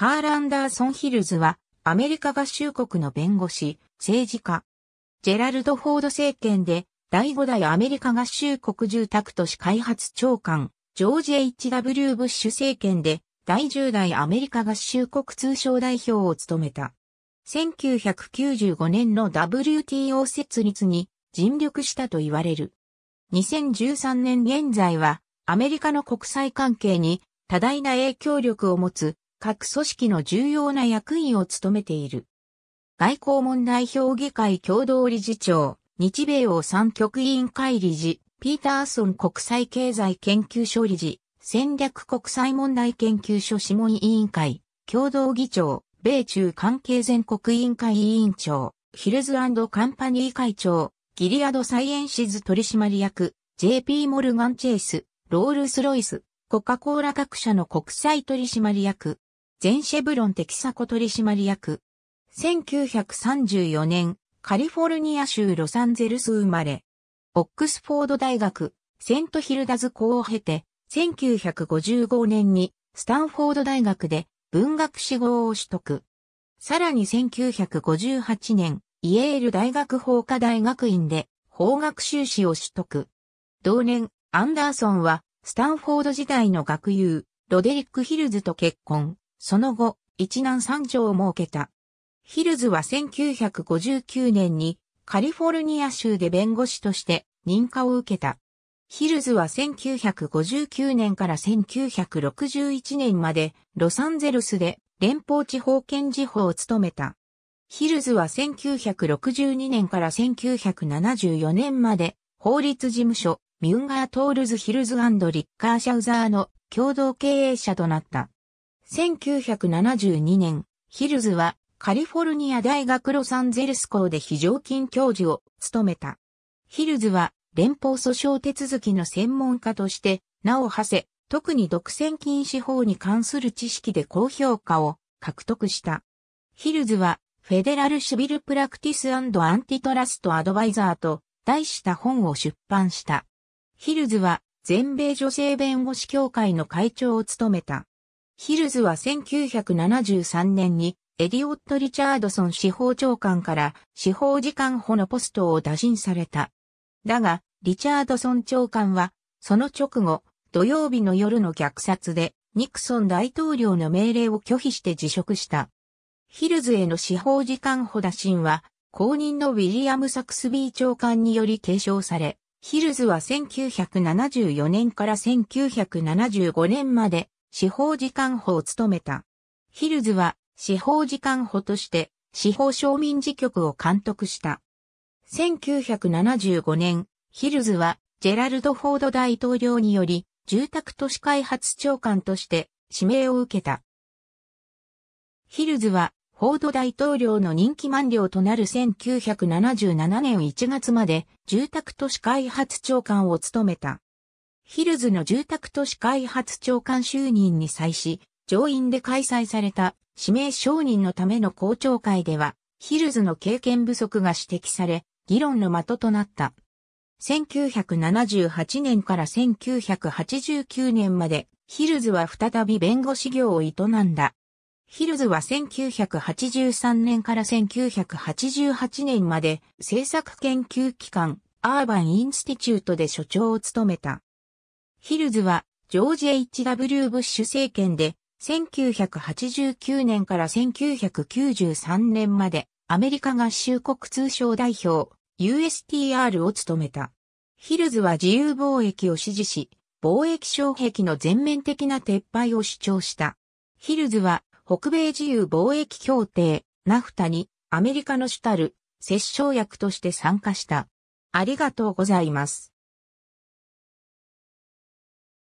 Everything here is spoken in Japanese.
カール・アンダーソン・ヒルズは、アメリカ合衆国の弁護士、政治家。ジェラルド・フォード政権で、第5代アメリカ合衆国住宅都市開発長官、ジョージ・ H.W. ブッシュ政権で、第10代アメリカ合衆国通商代表を務めた。1995年の WTO 設立に尽力したと言われる。2013年現在はアメリカの国際関係に多大な影響力を持つ各組織の重要な役員を務めている。外交問題評議会共同理事長、日米欧三極委員会理事、ピーターソン国際経済研究所理事、戦略国際問題研究所諮問委員会、共同議長、米中関係全国委員会委員長、ヒルズカンパニー会長、ギリアドサイエンシズ取締役、JP モルガンチェイス、ロールスロイス、コカ・コーラ各社の国際取締役、全シェブロンテキサコ取締役。1934年、カリフォルニア州ロサンゼルス生まれ。オックスフォード大学、セントヒルダズ校を経て、1955年にスタンフォード大学で文学士号を取得。さらに1958年、イエール大学法科大学院で法学修士を取得。同年、アンダーソンはスタンフォード時代の学友、ロデリック・ヒルズと結婚。その後、一男三女を設けた。ヒルズは1959年にカリフォルニア州で弁護士として認可を受けた。ヒルズは1959年から1961年までロサンゼルスで連邦地方検事法を務めた。ヒルズは1962年から1974年まで法律事務所ミュンガー・トールズ・ヒルズリッカー・シャウザーの共同経営者となった。1972年、ヒルズはカリフォルニア大学ロサンゼルス校で非常勤教授を務めた。ヒルズは連邦訴訟手続きの専門家として名を馳せ、特に独占禁止法に関する知識で高評価を獲得した。ヒルズはフェデラルシビルプラクティスアンティトラストアドバイザーと題した本を出版した。ヒルズは全米女性弁護士協会の会長を務めた。ヒルズは1973年にエディオット・リチャードソン司法長官から司法次官補のポストを打診された。だが、リチャードソン長官は、その直後、土曜日の夜の虐殺で、ニクソン大統領の命令を拒否して辞職した。ヒルズへの司法次官補打診は、後任のウィリアム・サクスビー長官により継承され、ヒルズは1974年から1975年まで司法次官補を務めた。ヒルズは司法次官補として司法商民事局を監督した。1975年、ヒルズはジェラルド・フォード大統領により住宅都市開発長官として指名を受けた。ヒルズはフォード大統領の任期満了となる1977年1月まで住宅都市開発長官を務めた。ヒルズの住宅都市開発長官就任に際し、上院で開催された指名承認のための公聴会では、ヒルズの経験不足が指摘され、議論の的となった。1978年から1989年まで、ヒルズは再び弁護士業を営んだ。ヒルズは1983年から1988年まで政策研究機関アーバンインスティチュートで所長を務めた。ヒルズは、ジョージ・ H.W. ブッシュ政権で、1989年から1993年まで、アメリカ合衆国通商代表、USTR を務めた。ヒルズは自由貿易を支持し、貿易障壁の全面的な撤廃を主張した。ヒルズは、北米自由貿易協定、ナフタに、アメリカの主たる、折衝役として参加した。ありがとうございます。